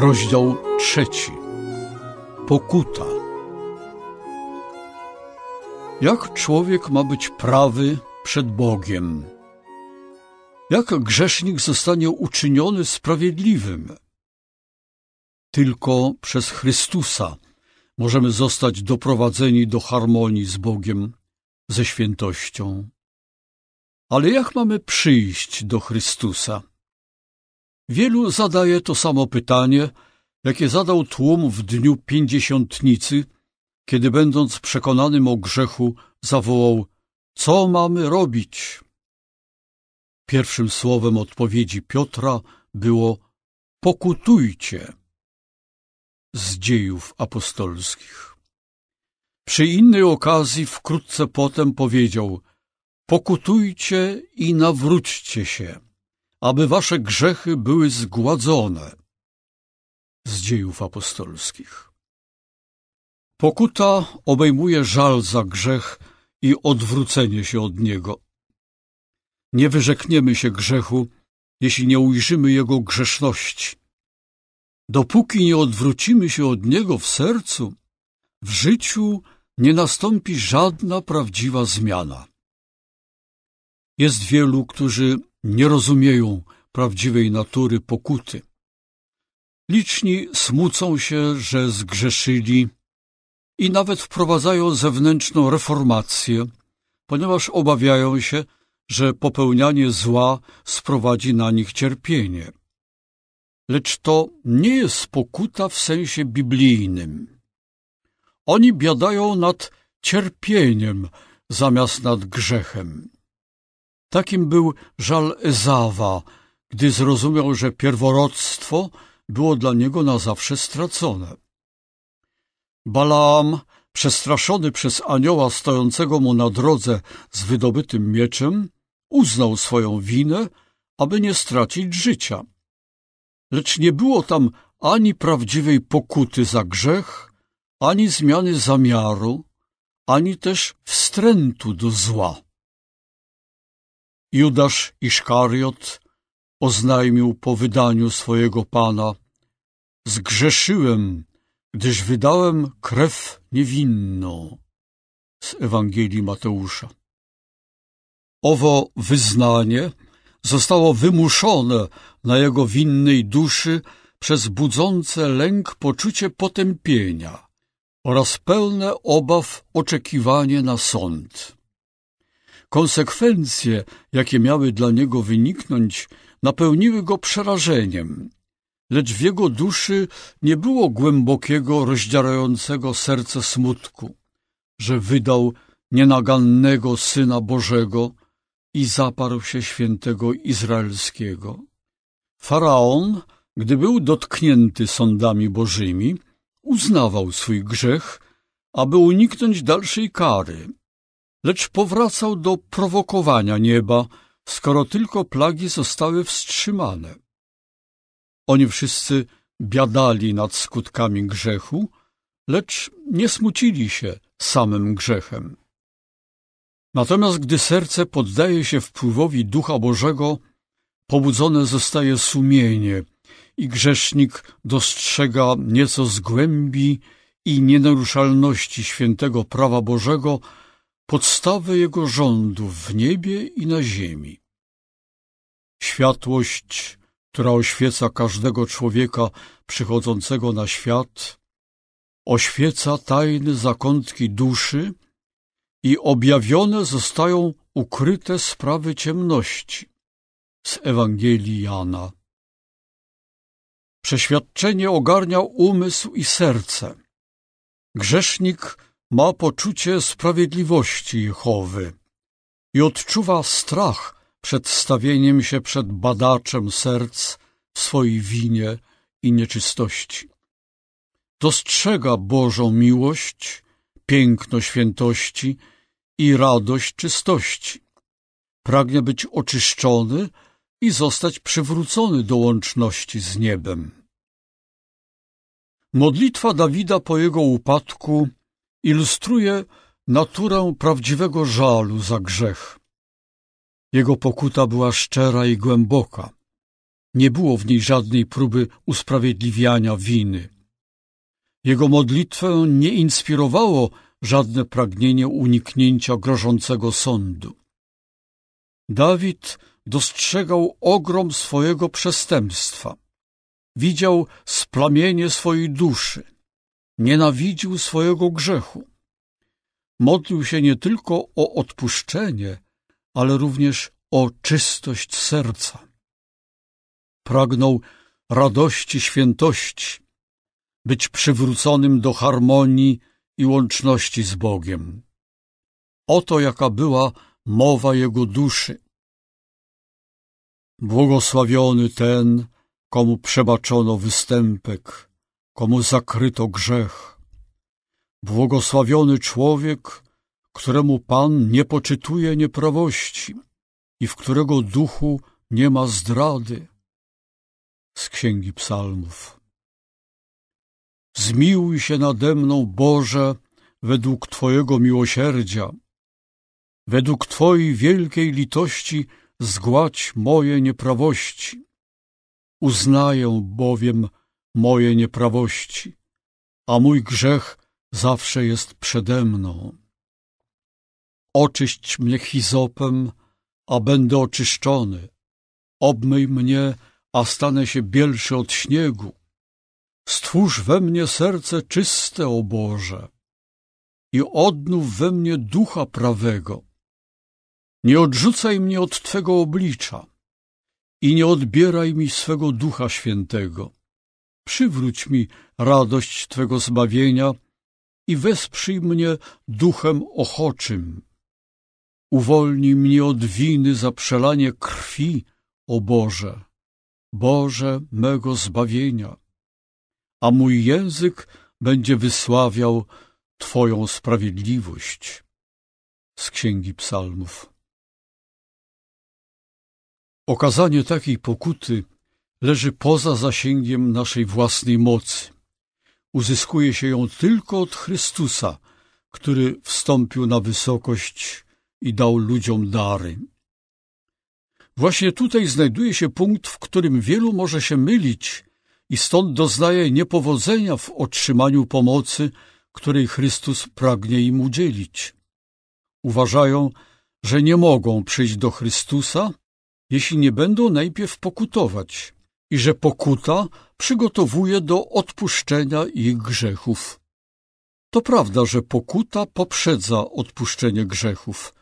Rozdział trzeci. Pokuta. Jak człowiek ma być prawy przed Bogiem? Jak grzesznik zostanie uczyniony sprawiedliwym? Tylko przez Chrystusa możemy zostać doprowadzeni do harmonii z Bogiem, ze świętością. Ale jak mamy przyjść do Chrystusa? Wielu zadaje to samo pytanie, jakie zadał tłum w dniu pięćdziesiątnicy, kiedy będąc przekonanym o grzechu, zawołał: Co mamy robić? Pierwszym słowem odpowiedzi Piotra było: Pokutujcie z dziejów apostolskich. Przy innej okazji wkrótce potem powiedział: Pokutujcie i nawróćcie się aby wasze grzechy były zgładzone. Z dziejów apostolskich. Pokuta obejmuje żal za grzech i odwrócenie się od niego. Nie wyrzekniemy się grzechu, jeśli nie ujrzymy jego grzeszności. Dopóki nie odwrócimy się od niego w sercu, w życiu nie nastąpi żadna prawdziwa zmiana. Jest wielu, którzy nie rozumieją prawdziwej natury pokuty. Liczni smucą się, że zgrzeszyli i nawet wprowadzają zewnętrzną reformację, ponieważ obawiają się, że popełnianie zła sprowadzi na nich cierpienie. Lecz to nie jest pokuta w sensie biblijnym. Oni biadają nad cierpieniem zamiast nad grzechem. Takim był żal Ezawa, gdy zrozumiał, że pierworodstwo było dla niego na zawsze stracone. Balaam, przestraszony przez anioła stojącego mu na drodze z wydobytym mieczem, uznał swoją winę, aby nie stracić życia. Lecz nie było tam ani prawdziwej pokuty za grzech, ani zmiany zamiaru, ani też wstrętu do zła. Judasz Iszkariot oznajmił po wydaniu swojego Pana Zgrzeszyłem, gdyż wydałem krew niewinną. Z Ewangelii Mateusza. Owo wyznanie zostało wymuszone na jego winnej duszy przez budzące lęk poczucie potępienia oraz pełne obaw oczekiwanie na sąd. Konsekwencje, jakie miały dla niego wyniknąć, napełniły go przerażeniem, lecz w jego duszy nie było głębokiego, rozdzierającego serce smutku, że wydał nienagannego Syna Bożego i zaparł się świętego Izraelskiego. Faraon, gdy był dotknięty sądami bożymi, uznawał swój grzech, aby uniknąć dalszej kary – lecz powracał do prowokowania nieba, skoro tylko plagi zostały wstrzymane. Oni wszyscy biadali nad skutkami grzechu, lecz nie smucili się samym grzechem. Natomiast gdy serce poddaje się wpływowi Ducha Bożego, pobudzone zostaje sumienie i grzesznik dostrzega nieco z głębi i nienaruszalności świętego prawa Bożego, podstawę jego rządów w niebie i na ziemi. Światłość, która oświeca każdego człowieka przychodzącego na świat, oświeca tajne zakątki duszy i objawione zostają ukryte sprawy ciemności. Z Ewangelii Jana. Przeświadczenie ogarnia umysł i serce. Grzesznik ma poczucie sprawiedliwości Jehowy i odczuwa strach przed stawieniem się przed badaczem serc w swojej winie i nieczystości. Dostrzega Bożą miłość, piękno świętości i radość czystości. Pragnie być oczyszczony i zostać przywrócony do łączności z niebem. Modlitwa Dawida po jego upadku ilustruje naturę prawdziwego żalu za grzech. Jego pokuta była szczera i głęboka. Nie było w niej żadnej próby usprawiedliwiania winy. Jego modlitwę nie inspirowało żadne pragnienie uniknięcia grożącego sądu. Dawid dostrzegał ogrom swojego przestępstwa. Widział splamienie swojej duszy nienawidził swojego grzechu. Modlił się nie tylko o odpuszczenie, ale również o czystość serca. Pragnął radości świętości, być przywróconym do harmonii i łączności z Bogiem. Oto jaka była mowa jego duszy. Błogosławiony ten, komu przebaczono występek, komu zakryto grzech. Błogosławiony człowiek, któremu Pan nie poczytuje nieprawości i w którego duchu nie ma zdrady. Z Księgi Psalmów Zmiłuj się nade mną, Boże, według Twojego miłosierdzia. Według Twojej wielkiej litości zgładź moje nieprawości. Uznaję bowiem, moje nieprawości, a mój grzech zawsze jest przede mną. Oczyść mnie chizopem, a będę oczyszczony. Obmyj mnie, a stanę się bielszy od śniegu. Stwórz we mnie serce czyste, o Boże, i odnów we mnie ducha prawego. Nie odrzucaj mnie od Twego oblicza i nie odbieraj mi swego Ducha Świętego przywróć mi radość Twego zbawienia i wesprzyj mnie duchem ochoczym. Uwolnij mnie od winy za przelanie krwi, o Boże, Boże mego zbawienia, a mój język będzie wysławiał Twoją sprawiedliwość. Z Księgi Psalmów Okazanie takiej pokuty leży poza zasięgiem naszej własnej mocy. Uzyskuje się ją tylko od Chrystusa, który wstąpił na wysokość i dał ludziom dary. Właśnie tutaj znajduje się punkt, w którym wielu może się mylić i stąd doznaje niepowodzenia w otrzymaniu pomocy, której Chrystus pragnie im udzielić. Uważają, że nie mogą przyjść do Chrystusa, jeśli nie będą najpierw pokutować i że pokuta przygotowuje do odpuszczenia ich grzechów. To prawda, że pokuta poprzedza odpuszczenie grzechów,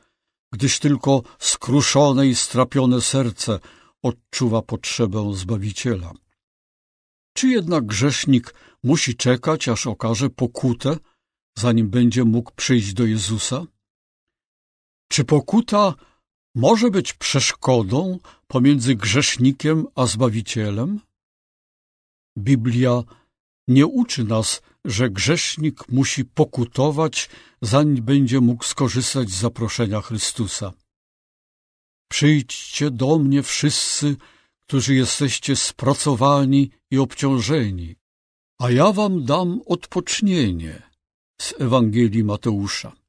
gdyż tylko skruszone i strapione serce odczuwa potrzebę Zbawiciela. Czy jednak grzesznik musi czekać, aż okaże pokutę, zanim będzie mógł przyjść do Jezusa? Czy pokuta może być przeszkodą pomiędzy grzesznikiem a Zbawicielem? Biblia nie uczy nas, że grzesznik musi pokutować, zanim będzie mógł skorzystać z zaproszenia Chrystusa. Przyjdźcie do mnie wszyscy, którzy jesteście spracowani i obciążeni, a ja wam dam odpocznienie z Ewangelii Mateusza.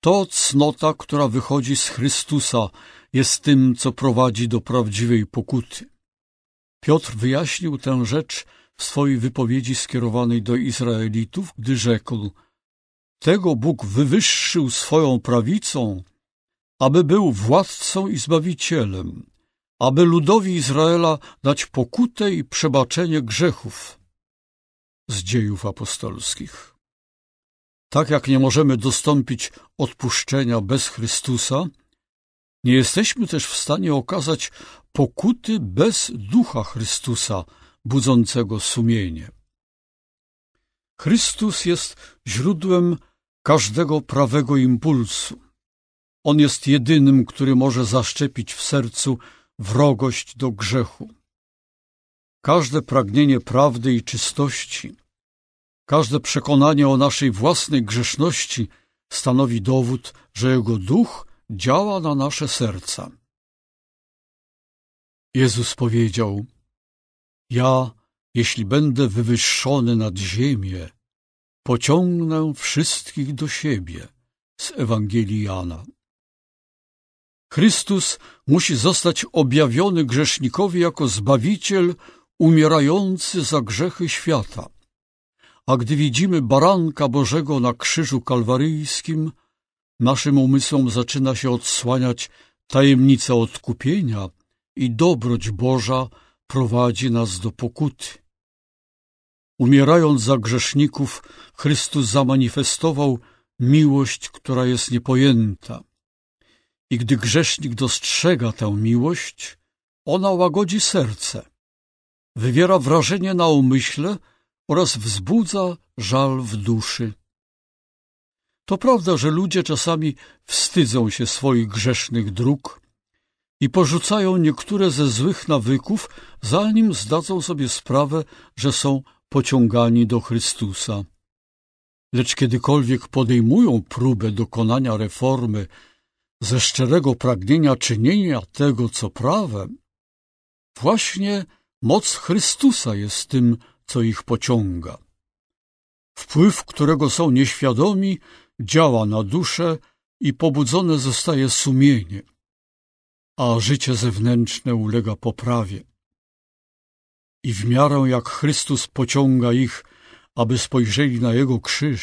To cnota, która wychodzi z Chrystusa, jest tym, co prowadzi do prawdziwej pokuty. Piotr wyjaśnił tę rzecz w swojej wypowiedzi skierowanej do Izraelitów, gdy rzekł: Tego Bóg wywyższył swoją prawicą, aby był władcą i zbawicielem, aby ludowi Izraela dać pokutę i przebaczenie grzechów. Z dziejów apostolskich. Tak jak nie możemy dostąpić odpuszczenia bez Chrystusa, nie jesteśmy też w stanie okazać pokuty bez ducha Chrystusa, budzącego sumienie. Chrystus jest źródłem każdego prawego impulsu. On jest jedynym, który może zaszczepić w sercu wrogość do grzechu. Każde pragnienie prawdy i czystości – Każde przekonanie o naszej własnej grzeszności stanowi dowód, że Jego duch działa na nasze serca. Jezus powiedział: Ja, jeśli będę wywyższony nad ziemię, pociągnę wszystkich do siebie z Ewangelii Jana. Chrystus musi zostać objawiony grzesznikowi jako Zbawiciel umierający za grzechy świata. A gdy widzimy baranka Bożego na krzyżu kalwaryjskim, naszym umysłom zaczyna się odsłaniać tajemnica odkupienia i dobroć Boża prowadzi nas do pokuty. Umierając za grzeszników, Chrystus zamanifestował miłość, która jest niepojęta. I gdy grzesznik dostrzega tę miłość, ona łagodzi serce, wywiera wrażenie na umyśle, oraz wzbudza żal w duszy. To prawda, że ludzie czasami wstydzą się swoich grzesznych dróg i porzucają niektóre ze złych nawyków, zanim zdadzą sobie sprawę, że są pociągani do Chrystusa. Lecz kiedykolwiek podejmują próbę dokonania reformy ze szczerego pragnienia czynienia tego, co prawe, właśnie moc Chrystusa jest tym co ich pociąga. Wpływ, którego są nieświadomi, działa na duszę i pobudzone zostaje sumienie, a życie zewnętrzne ulega poprawie. I w miarę jak Chrystus pociąga ich, aby spojrzeli na Jego krzyż,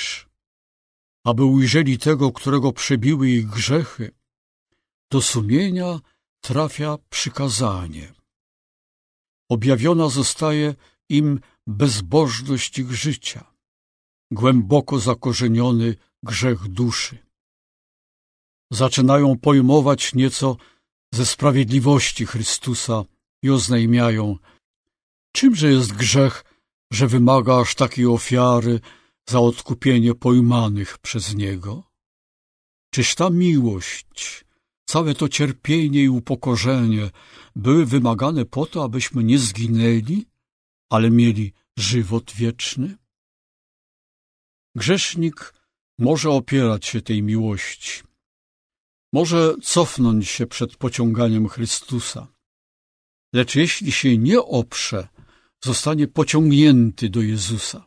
aby ujrzeli tego, którego przebiły ich grzechy, do sumienia trafia przykazanie. Objawiona zostaje im bezbożność ich życia, głęboko zakorzeniony grzech duszy. Zaczynają pojmować nieco ze sprawiedliwości Chrystusa i oznajmiają, czymże jest grzech, że wymaga aż takiej ofiary za odkupienie pojmanych przez Niego? Czyż ta miłość, całe to cierpienie i upokorzenie były wymagane po to, abyśmy nie zginęli? ale mieli żywot wieczny? Grzesznik może opierać się tej miłości, może cofnąć się przed pociąganiem Chrystusa, lecz jeśli się nie oprze, zostanie pociągnięty do Jezusa.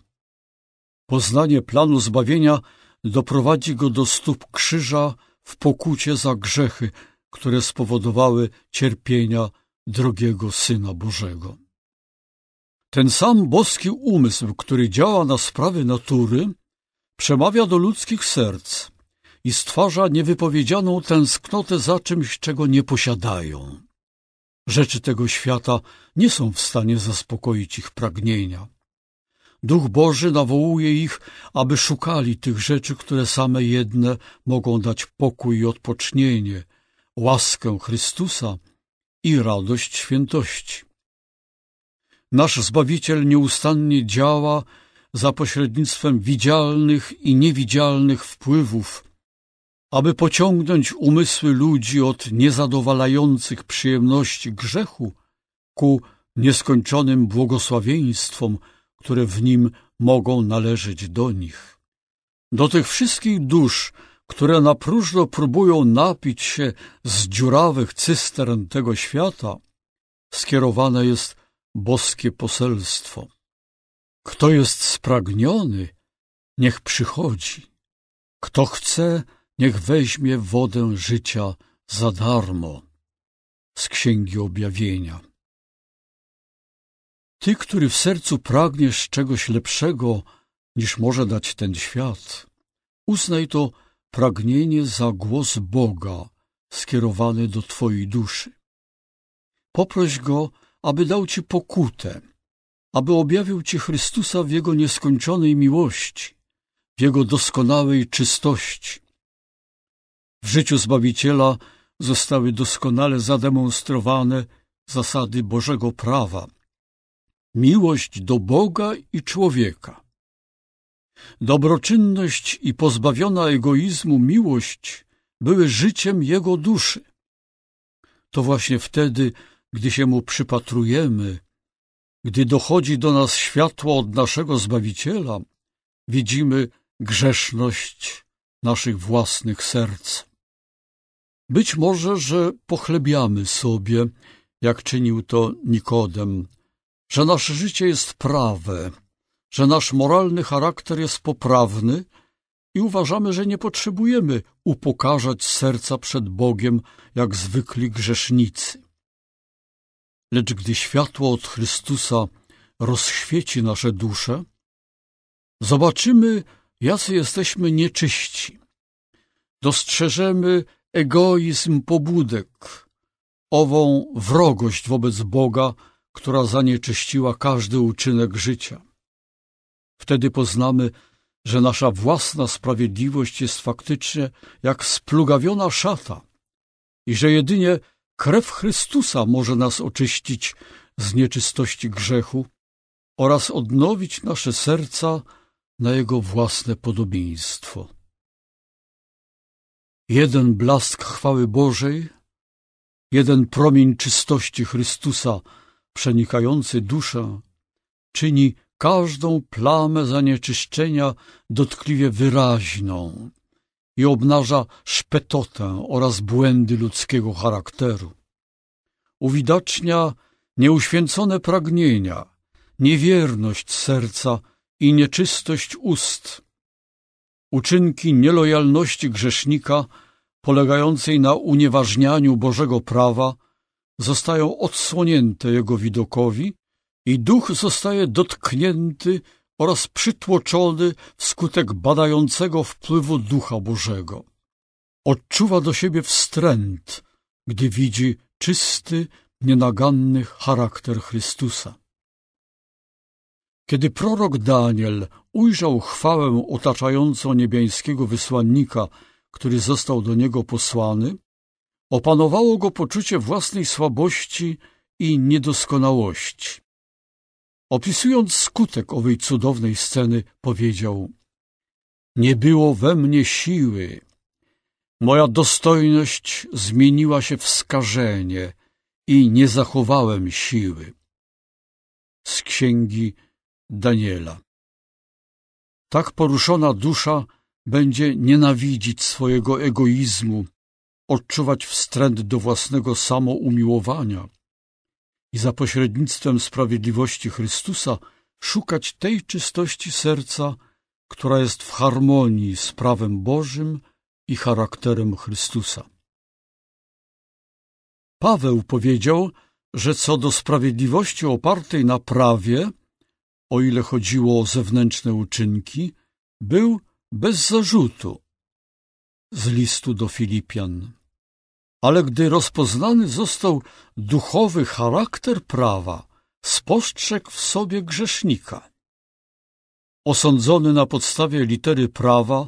Poznanie planu zbawienia doprowadzi go do stóp krzyża w pokucie za grzechy, które spowodowały cierpienia drogiego Syna Bożego. Ten sam boski umysł, który działa na sprawy natury, przemawia do ludzkich serc i stwarza niewypowiedzianą tęsknotę za czymś, czego nie posiadają. Rzeczy tego świata nie są w stanie zaspokoić ich pragnienia. Duch Boży nawołuje ich, aby szukali tych rzeczy, które same jedne mogą dać pokój i odpocznienie, łaskę Chrystusa i radość świętości. Nasz Zbawiciel nieustannie działa za pośrednictwem widzialnych i niewidzialnych wpływów, aby pociągnąć umysły ludzi od niezadowalających przyjemności grzechu ku nieskończonym błogosławieństwom, które w nim mogą należeć do nich. Do tych wszystkich dusz, które na próżno próbują napić się z dziurawych cystern tego świata, skierowane jest boskie poselstwo. Kto jest spragniony, niech przychodzi. Kto chce, niech weźmie wodę życia za darmo. Z Księgi Objawienia. Ty, który w sercu pragniesz czegoś lepszego niż może dać ten świat, uznaj to pragnienie za głos Boga skierowany do Twojej duszy. Poproś Go, aby dał ci pokutę, aby objawił ci Chrystusa w Jego nieskończonej miłości, w Jego doskonałej czystości. W życiu Zbawiciela zostały doskonale zademonstrowane zasady Bożego prawa, miłość do Boga i człowieka. Dobroczynność i pozbawiona egoizmu miłość były życiem jego duszy. To właśnie wtedy gdy się mu przypatrujemy, gdy dochodzi do nas światło od naszego Zbawiciela, widzimy grzeszność naszych własnych serc. Być może, że pochlebiamy sobie, jak czynił to Nikodem, że nasze życie jest prawe, że nasz moralny charakter jest poprawny i uważamy, że nie potrzebujemy upokarzać serca przed Bogiem jak zwykli grzesznicy. Lecz gdy światło od Chrystusa rozświeci nasze dusze, zobaczymy, jacy jesteśmy nieczyści. Dostrzeżemy egoizm pobudek, ową wrogość wobec Boga, która zanieczyściła każdy uczynek życia. Wtedy poznamy, że nasza własna sprawiedliwość jest faktycznie jak splugawiona szata i że jedynie Krew Chrystusa może nas oczyścić z nieczystości grzechu oraz odnowić nasze serca na Jego własne podobieństwo. Jeden blask chwały Bożej, jeden promień czystości Chrystusa przenikający duszę czyni każdą plamę zanieczyszczenia dotkliwie wyraźną, i obnaża szpetotę oraz błędy ludzkiego charakteru. Uwidacznia nieuświęcone pragnienia, niewierność serca i nieczystość ust. Uczynki nielojalności grzesznika polegającej na unieważnianiu Bożego prawa zostają odsłonięte jego widokowi i duch zostaje dotknięty oraz przytłoczony wskutek badającego wpływu Ducha Bożego. Odczuwa do siebie wstręt, gdy widzi czysty, nienaganny charakter Chrystusa. Kiedy prorok Daniel ujrzał chwałę otaczającą niebiańskiego wysłannika, który został do niego posłany, opanowało go poczucie własnej słabości i niedoskonałości. Opisując skutek owej cudownej sceny, powiedział Nie było we mnie siły. Moja dostojność zmieniła się w skażenie i nie zachowałem siły. Z księgi Daniela Tak poruszona dusza będzie nienawidzić swojego egoizmu, odczuwać wstręt do własnego samoumiłowania i za pośrednictwem sprawiedliwości Chrystusa szukać tej czystości serca, która jest w harmonii z prawem Bożym i charakterem Chrystusa. Paweł powiedział, że co do sprawiedliwości opartej na prawie, o ile chodziło o zewnętrzne uczynki, był bez zarzutu. Z listu do Filipian ale gdy rozpoznany został duchowy charakter prawa, spostrzegł w sobie grzesznika. Osądzony na podstawie litery prawa,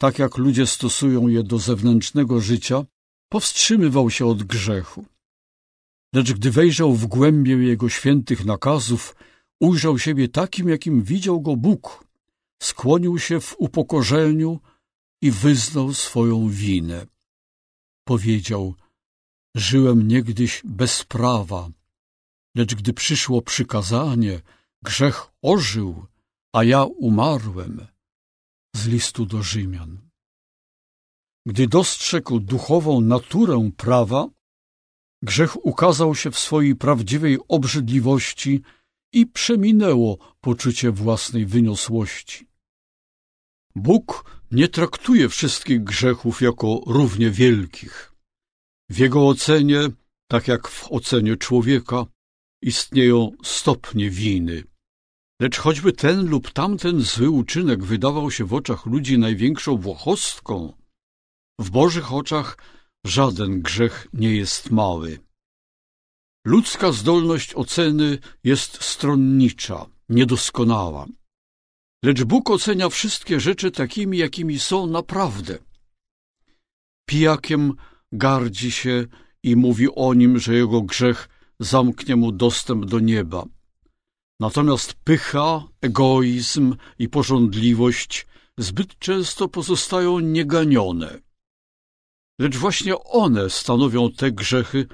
tak jak ludzie stosują je do zewnętrznego życia, powstrzymywał się od grzechu. Lecz gdy wejrzał w głębię jego świętych nakazów, ujrzał siebie takim, jakim widział go Bóg, skłonił się w upokorzeniu i wyznał swoją winę powiedział: Żyłem niegdyś bez prawa, lecz gdy przyszło przykazanie, grzech ożył, a ja umarłem. Z listu do Rzymian. Gdy dostrzegł duchową naturę prawa, grzech ukazał się w swojej prawdziwej obrzydliwości i przeminęło poczucie własnej wyniosłości. Bóg nie traktuje wszystkich grzechów jako równie wielkich. W jego ocenie, tak jak w ocenie człowieka, istnieją stopnie winy. Lecz choćby ten lub tamten zły uczynek wydawał się w oczach ludzi największą włochostką, w Bożych oczach żaden grzech nie jest mały. Ludzka zdolność oceny jest stronnicza, niedoskonała Lecz Bóg ocenia wszystkie rzeczy takimi, jakimi są naprawdę. Pijakiem gardzi się i mówi o nim, że jego grzech zamknie mu dostęp do nieba. Natomiast pycha, egoizm i pożądliwość zbyt często pozostają nieganione. Lecz właśnie one stanowią te grzechy,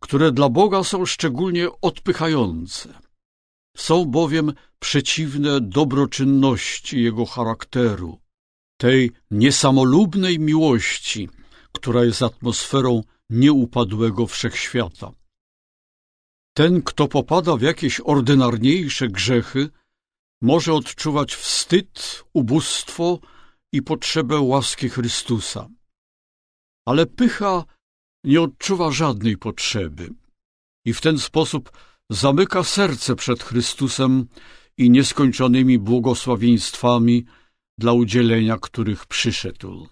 które dla Boga są szczególnie odpychające. Są bowiem przeciwne dobroczynności jego charakteru, tej niesamolubnej miłości, która jest atmosferą nieupadłego wszechświata. Ten, kto popada w jakieś ordynarniejsze grzechy, może odczuwać wstyd, ubóstwo i potrzebę łaski Chrystusa. Ale pycha nie odczuwa żadnej potrzeby i w ten sposób zamyka serce przed Chrystusem i nieskończonymi błogosławieństwami, dla udzielenia których przyszedł.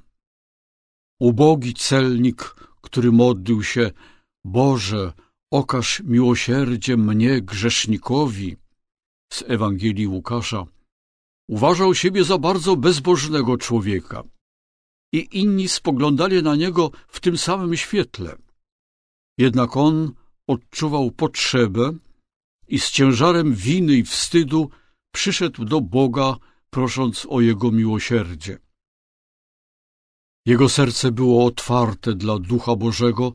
Ubogi celnik, który modlił się, Boże, okaż miłosierdzie mnie grzesznikowi, z Ewangelii Łukasza, uważał siebie za bardzo bezbożnego człowieka i inni spoglądali na niego w tym samym świetle. Jednak on odczuwał potrzebę, i z ciężarem winy i wstydu przyszedł do Boga, prosząc o Jego miłosierdzie. Jego serce było otwarte dla Ducha Bożego,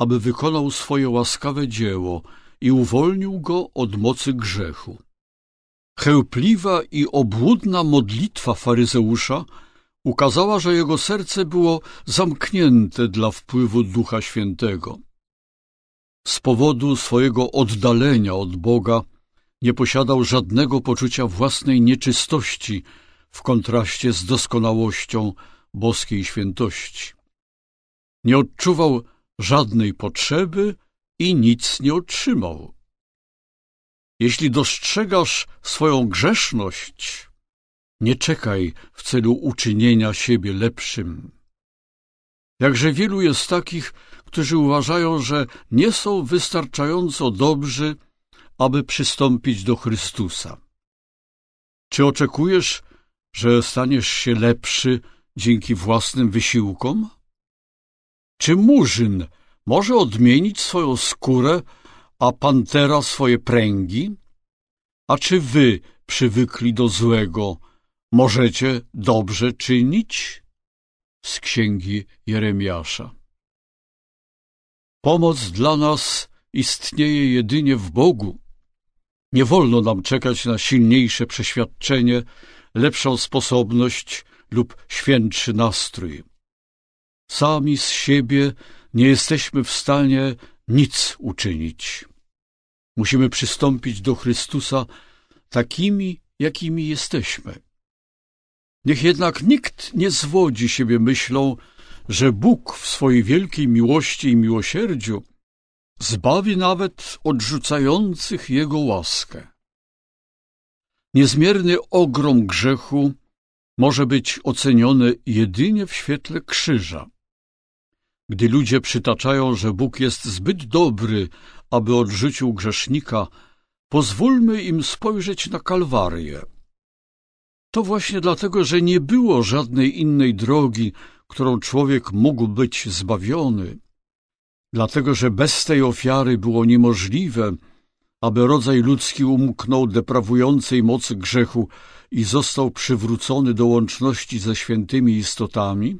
aby wykonał swoje łaskawe dzieło i uwolnił go od mocy grzechu. Chełpliwa i obłudna modlitwa faryzeusza ukazała, że jego serce było zamknięte dla wpływu Ducha Świętego z powodu swojego oddalenia od Boga nie posiadał żadnego poczucia własnej nieczystości w kontraście z doskonałością boskiej świętości. Nie odczuwał żadnej potrzeby i nic nie otrzymał. Jeśli dostrzegasz swoją grzeszność, nie czekaj w celu uczynienia siebie lepszym. Jakże wielu jest takich, którzy uważają, że nie są wystarczająco dobrzy, aby przystąpić do Chrystusa. Czy oczekujesz, że staniesz się lepszy dzięki własnym wysiłkom? Czy murzyn może odmienić swoją skórę, a pantera swoje pręgi? A czy wy, przywykli do złego, możecie dobrze czynić? Z księgi Jeremiasza. Pomoc dla nas istnieje jedynie w Bogu. Nie wolno nam czekać na silniejsze przeświadczenie, lepszą sposobność lub świętszy nastrój. Sami z siebie nie jesteśmy w stanie nic uczynić. Musimy przystąpić do Chrystusa takimi, jakimi jesteśmy. Niech jednak nikt nie zwodzi siebie myślą, że Bóg w swojej wielkiej miłości i miłosierdziu zbawi nawet odrzucających Jego łaskę. Niezmierny ogrom grzechu może być oceniony jedynie w świetle krzyża. Gdy ludzie przytaczają, że Bóg jest zbyt dobry, aby odrzucił grzesznika, pozwólmy im spojrzeć na Kalwarię. To właśnie dlatego, że nie było żadnej innej drogi, którą człowiek mógł być zbawiony, dlatego że bez tej ofiary było niemożliwe, aby rodzaj ludzki umknął deprawującej mocy grzechu i został przywrócony do łączności ze świętymi istotami?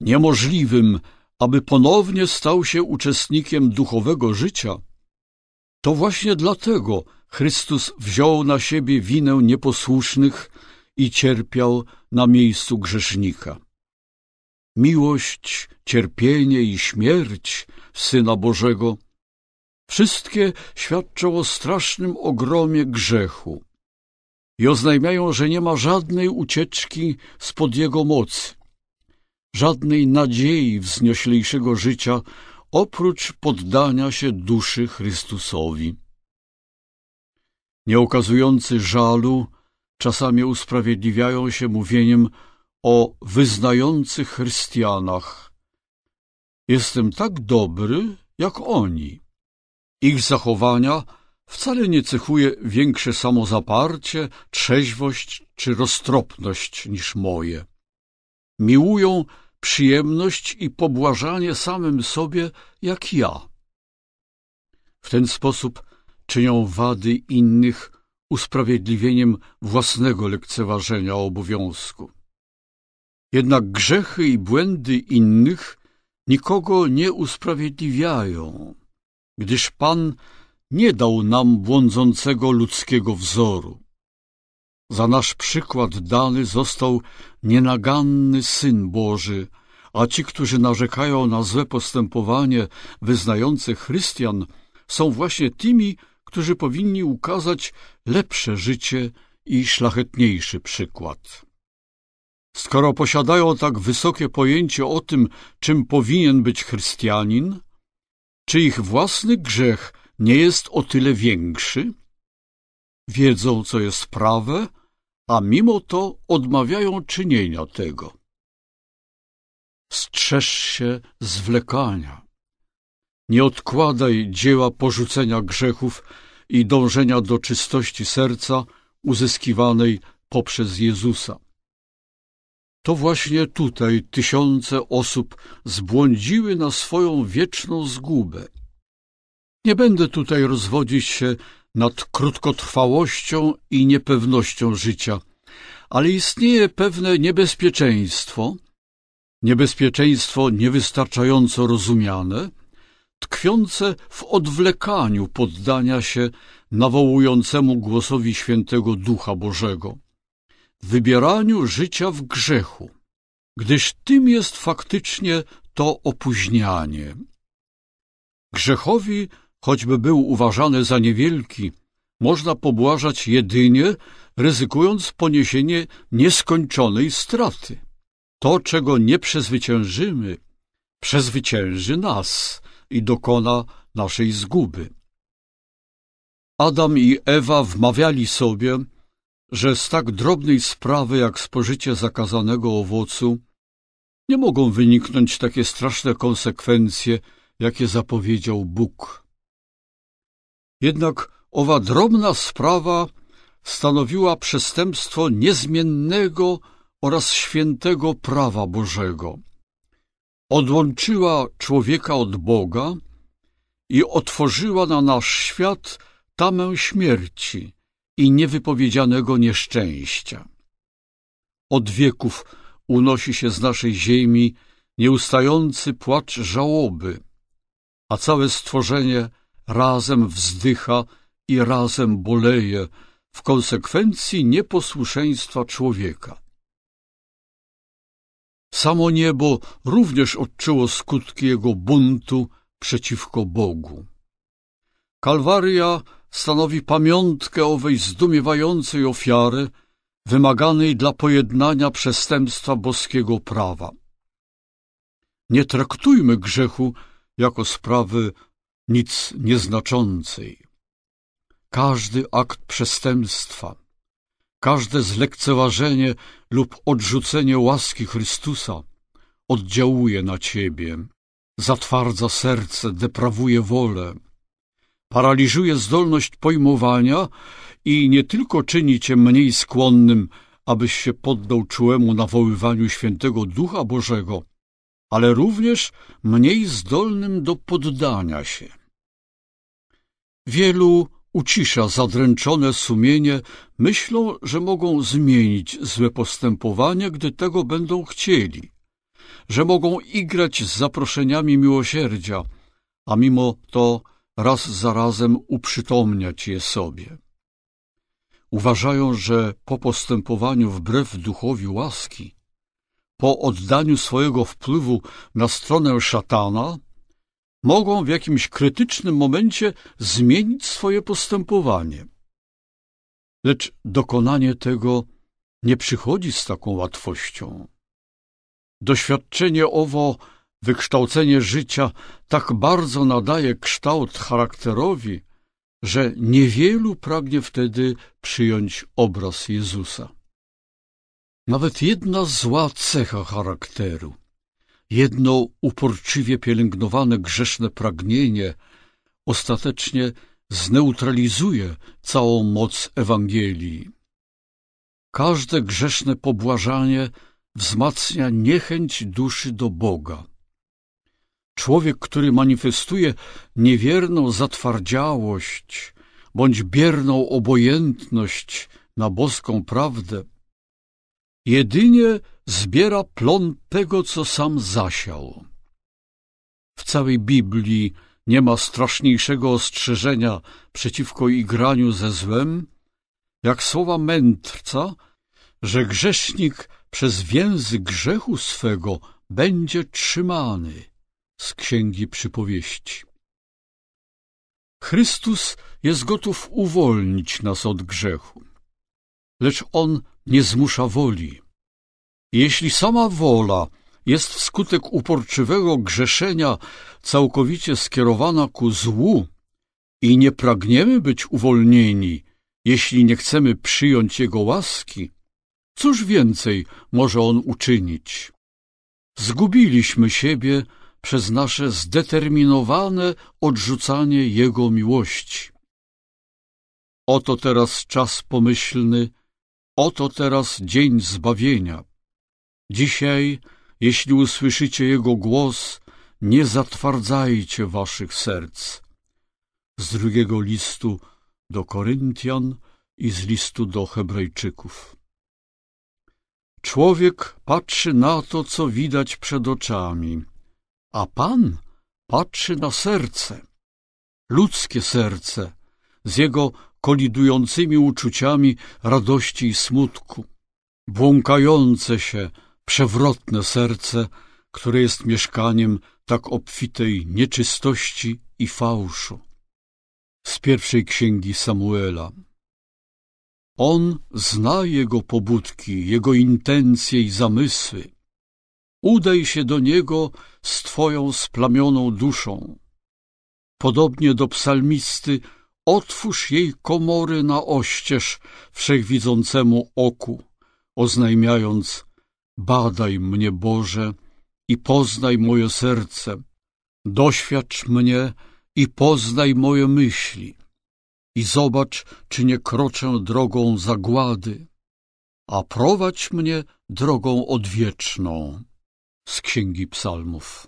Niemożliwym, aby ponownie stał się uczestnikiem duchowego życia? To właśnie dlatego Chrystus wziął na siebie winę nieposłusznych i cierpiał na miejscu grzesznika miłość, cierpienie i śmierć Syna Bożego. Wszystkie świadczą o strasznym ogromie grzechu i oznajmiają, że nie ma żadnej ucieczki spod Jego mocy, żadnej nadziei wznioślejszego życia oprócz poddania się duszy Chrystusowi. Nie okazujący żalu czasami usprawiedliwiają się mówieniem o wyznających chrystianach. Jestem tak dobry, jak oni. Ich zachowania wcale nie cechuje większe samozaparcie, trzeźwość czy roztropność niż moje. Miłują przyjemność i pobłażanie samym sobie jak ja. W ten sposób czynią wady innych usprawiedliwieniem własnego lekceważenia obowiązku. Jednak grzechy i błędy innych nikogo nie usprawiedliwiają, gdyż Pan nie dał nam błądzącego ludzkiego wzoru. Za nasz przykład dany został nienaganny Syn Boży, a ci, którzy narzekają na złe postępowanie wyznających Chrystian, są właśnie tymi, którzy powinni ukazać lepsze życie i szlachetniejszy przykład. Skoro posiadają tak wysokie pojęcie o tym, czym powinien być chrystianin, czy ich własny grzech nie jest o tyle większy? Wiedzą, co jest prawe, a mimo to odmawiają czynienia tego. Strzeż się zwlekania. Nie odkładaj dzieła porzucenia grzechów i dążenia do czystości serca uzyskiwanej poprzez Jezusa. To właśnie tutaj tysiące osób zbłądziły na swoją wieczną zgubę. Nie będę tutaj rozwodzić się nad krótkotrwałością i niepewnością życia, ale istnieje pewne niebezpieczeństwo, niebezpieczeństwo niewystarczająco rozumiane, tkwiące w odwlekaniu poddania się nawołującemu głosowi świętego Ducha Bożego wybieraniu życia w grzechu, gdyż tym jest faktycznie to opóźnianie. Grzechowi, choćby był uważany za niewielki, można pobłażać jedynie, ryzykując poniesienie nieskończonej straty. To, czego nie przezwyciężymy, przezwycięży nas i dokona naszej zguby. Adam i Ewa wmawiali sobie, że z tak drobnej sprawy jak spożycie zakazanego owocu nie mogą wyniknąć takie straszne konsekwencje, jakie zapowiedział Bóg. Jednak owa drobna sprawa stanowiła przestępstwo niezmiennego oraz świętego prawa Bożego. Odłączyła człowieka od Boga i otworzyła na nasz świat tamę śmierci, i niewypowiedzianego nieszczęścia. Od wieków unosi się z naszej ziemi nieustający płacz żałoby, a całe stworzenie razem wzdycha i razem boleje w konsekwencji nieposłuszeństwa człowieka. Samo niebo również odczuło skutki jego buntu przeciwko Bogu. Kalwaria stanowi pamiątkę owej zdumiewającej ofiary wymaganej dla pojednania przestępstwa boskiego prawa. Nie traktujmy grzechu jako sprawy nic nieznaczącej. Każdy akt przestępstwa, każde zlekceważenie lub odrzucenie łaski Chrystusa oddziałuje na ciebie, zatwardza serce, deprawuje wolę paraliżuje zdolność pojmowania i nie tylko czyni cię mniej skłonnym, abyś się poddał czułemu nawoływaniu świętego Ducha Bożego, ale również mniej zdolnym do poddania się. Wielu ucisza zadręczone sumienie, myślą, że mogą zmienić złe postępowanie, gdy tego będą chcieli, że mogą igrać z zaproszeniami miłosierdzia, a mimo to raz za razem uprzytomniać je sobie. Uważają, że po postępowaniu wbrew duchowi łaski, po oddaniu swojego wpływu na stronę szatana, mogą w jakimś krytycznym momencie zmienić swoje postępowanie. Lecz dokonanie tego nie przychodzi z taką łatwością. Doświadczenie owo Wykształcenie życia tak bardzo nadaje kształt charakterowi, że niewielu pragnie wtedy przyjąć obraz Jezusa. Nawet jedna zła cecha charakteru, jedno uporczywie pielęgnowane grzeszne pragnienie ostatecznie zneutralizuje całą moc Ewangelii. Każde grzeszne pobłażanie wzmacnia niechęć duszy do Boga Człowiek, który manifestuje niewierną zatwardziałość bądź bierną obojętność na boską prawdę, jedynie zbiera plon tego, co sam zasiał. W całej Biblii nie ma straszniejszego ostrzeżenia przeciwko igraniu ze złem, jak słowa mędrca, że grzesznik przez więzy grzechu swego będzie trzymany z Księgi Przypowieści. Chrystus jest gotów uwolnić nas od grzechu, lecz On nie zmusza woli. Jeśli sama wola jest wskutek uporczywego grzeszenia całkowicie skierowana ku złu i nie pragniemy być uwolnieni, jeśli nie chcemy przyjąć Jego łaski, cóż więcej może On uczynić? Zgubiliśmy siebie, przez nasze zdeterminowane odrzucanie Jego miłości. Oto teraz czas pomyślny, oto teraz dzień zbawienia. Dzisiaj, jeśli usłyszycie Jego głos, nie zatwardzajcie waszych serc. Z drugiego listu do Koryntian i z listu do Hebrajczyków. Człowiek patrzy na to, co widać przed oczami a Pan patrzy na serce, ludzkie serce, z jego kolidującymi uczuciami radości i smutku, błąkające się, przewrotne serce, które jest mieszkaniem tak obfitej nieczystości i fałszu. Z pierwszej księgi Samuela. On zna jego pobudki, jego intencje i zamysły udaj się do Niego z Twoją splamioną duszą. Podobnie do psalmisty, otwórz jej komory na oścież wszechwidzącemu oku, oznajmiając, badaj mnie, Boże, i poznaj moje serce, doświadcz mnie i poznaj moje myśli i zobacz, czy nie kroczę drogą zagłady, a prowadź mnie drogą odwieczną z Księgi Psalmów.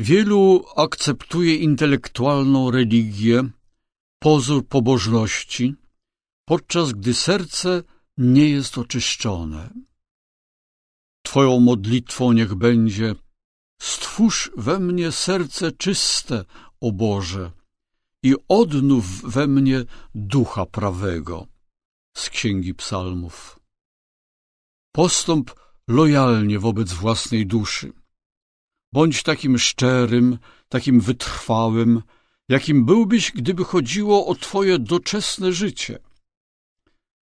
Wielu akceptuje intelektualną religię, pozór pobożności, podczas gdy serce nie jest oczyszczone. Twoją modlitwą niech będzie Stwórz we mnie serce czyste, o Boże, i odnów we mnie ducha prawego. Z Księgi Psalmów. Postąp lojalnie wobec własnej duszy. Bądź takim szczerym, takim wytrwałym, jakim byłbyś, gdyby chodziło o twoje doczesne życie.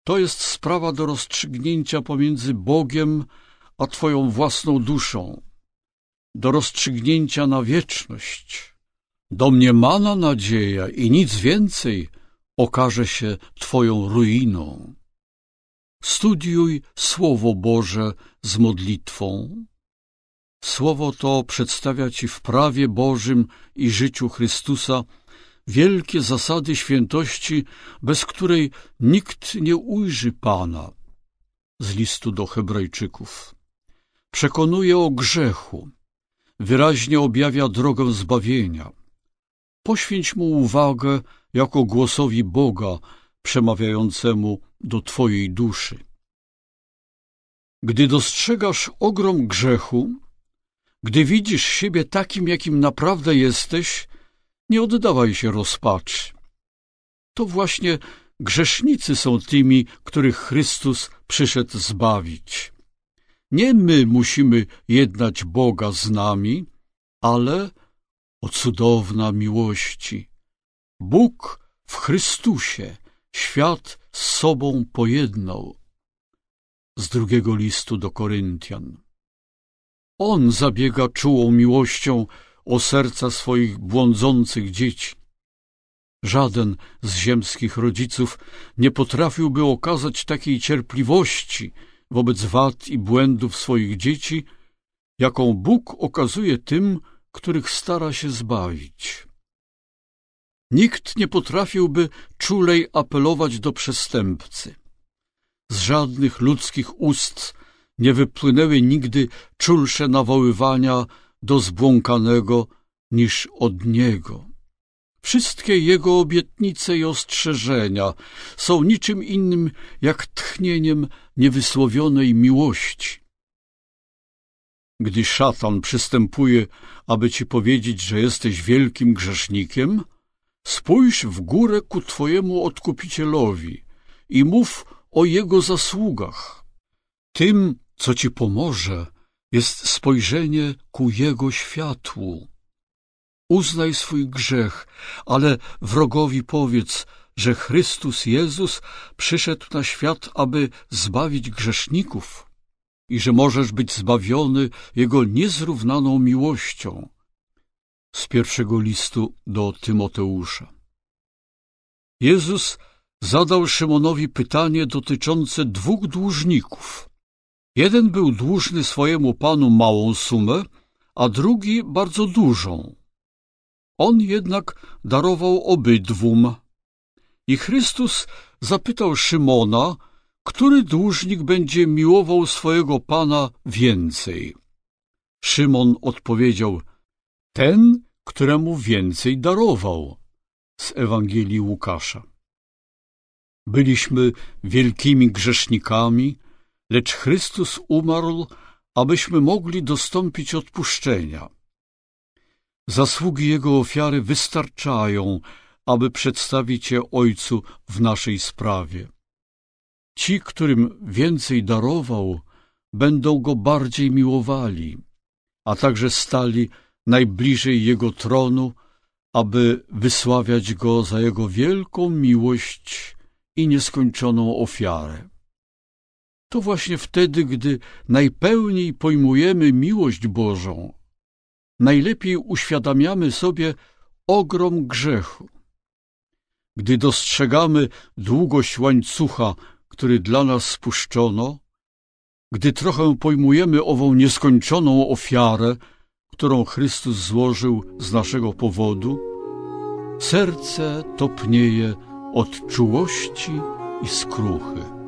To jest sprawa do rozstrzygnięcia pomiędzy Bogiem a twoją własną duszą, do rozstrzygnięcia na wieczność. Domniemana nadzieja i nic więcej okaże się twoją ruiną. Studiuj Słowo Boże z modlitwą? Słowo to przedstawia Ci w prawie Bożym i życiu Chrystusa wielkie zasady świętości, bez której nikt nie ujrzy Pana. Z listu do Hebrajczyków. Przekonuje o grzechu, wyraźnie objawia drogę zbawienia. Poświęć mu uwagę jako głosowi Boga przemawiającemu do Twojej duszy. Gdy dostrzegasz ogrom grzechu, gdy widzisz siebie takim, jakim naprawdę jesteś, nie oddawaj się rozpaczy. To właśnie grzesznicy są tymi, których Chrystus przyszedł zbawić. Nie my musimy jednać Boga z nami, ale o cudowna miłości. Bóg w Chrystusie świat z sobą pojednał z drugiego listu do Koryntian. On zabiega czułą miłością o serca swoich błądzących dzieci. Żaden z ziemskich rodziców nie potrafiłby okazać takiej cierpliwości wobec wad i błędów swoich dzieci, jaką Bóg okazuje tym, których stara się zbawić. Nikt nie potrafiłby czulej apelować do przestępcy z żadnych ludzkich ust nie wypłynęły nigdy czulsze nawoływania do zbłąkanego niż od Niego. Wszystkie Jego obietnice i ostrzeżenia są niczym innym jak tchnieniem niewysłowionej miłości. Gdy szatan przystępuje, aby ci powiedzieć, że jesteś wielkim grzesznikiem, spójrz w górę ku Twojemu odkupicielowi i mów o Jego zasługach. Tym, co ci pomoże, jest spojrzenie ku Jego światłu. Uznaj swój grzech, ale wrogowi powiedz, że Chrystus Jezus przyszedł na świat, aby zbawić grzeszników i że możesz być zbawiony Jego niezrównaną miłością. Z pierwszego listu do Tymoteusza. Jezus zadał Szymonowi pytanie dotyczące dwóch dłużników. Jeden był dłużny swojemu panu małą sumę, a drugi bardzo dużą. On jednak darował obydwum. I Chrystus zapytał Szymona, który dłużnik będzie miłował swojego pana więcej. Szymon odpowiedział: Ten, któremu więcej darował. Z Ewangelii Łukasza byliśmy wielkimi grzesznikami, lecz Chrystus umarł, abyśmy mogli dostąpić odpuszczenia. Zasługi Jego ofiary wystarczają, aby przedstawić je Ojcu w naszej sprawie. Ci, którym więcej darował, będą Go bardziej miłowali, a także stali najbliżej Jego tronu, aby wysławiać Go za Jego wielką miłość i nieskończoną ofiarę. To właśnie wtedy, gdy najpełniej pojmujemy miłość Bożą, najlepiej uświadamiamy sobie ogrom grzechu. Gdy dostrzegamy długość łańcucha, który dla nas spuszczono, gdy trochę pojmujemy ową nieskończoną ofiarę, którą Chrystus złożył z naszego powodu, serce topnieje od czułości i skruchy.